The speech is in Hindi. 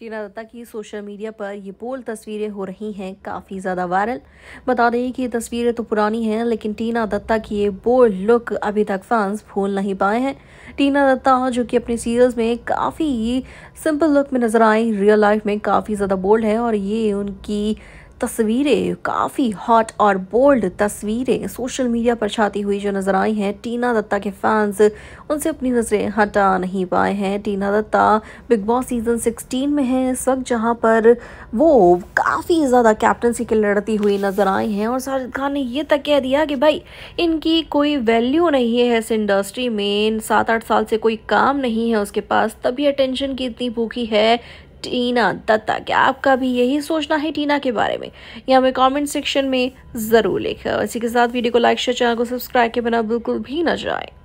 टीना दत्ता की सोशल मीडिया पर ये बोल्ड तस्वीरें हो रही हैं काफ़ी ज़्यादा वायरल बता दें कि ये तस्वीरें तो पुरानी हैं लेकिन टीना दत्ता की ये बोल्ड लुक अभी तक फैंस भूल नहीं पाए हैं टीना दत्ता जो कि अपने सीरियल्स में काफ़ी सिंपल लुक में नज़र आई रियल लाइफ में काफ़ी ज़्यादा बोल्ड है और ये उनकी तस्वीरें काफ़ी हॉट और बोल्ड तस्वीरें सोशल मीडिया पर छाती हुई जो नज़र आई हैं टीना दत्ता के फैंस उनसे अपनी नज़रें हटा नहीं पाए हैं Tina Datta Bigg Boss season 16 में हैं इस वक्त जहाँ पर वो काफ़ी ज़्यादा कैप्टनसी के लड़ती हुई नज़र आई हैं और साजिद खान ने यह तक कह दिया कि भाई इनकी कोई वैल्यू नहीं है इस इंडस्ट्री में सात आठ साल से कोई काम नहीं है उसके पास तभी अटेंशन की इतनी भूखी है टीना दत्ता क्या आपका भी यही सोचना है टीना के बारे में यह हमें कमेंट सेक्शन में ज़रूर लिखें इसी के साथ वीडियो को लाइक शेयर चैनल को सब्सक्राइब के बिना बिल्कुल भी ना जाए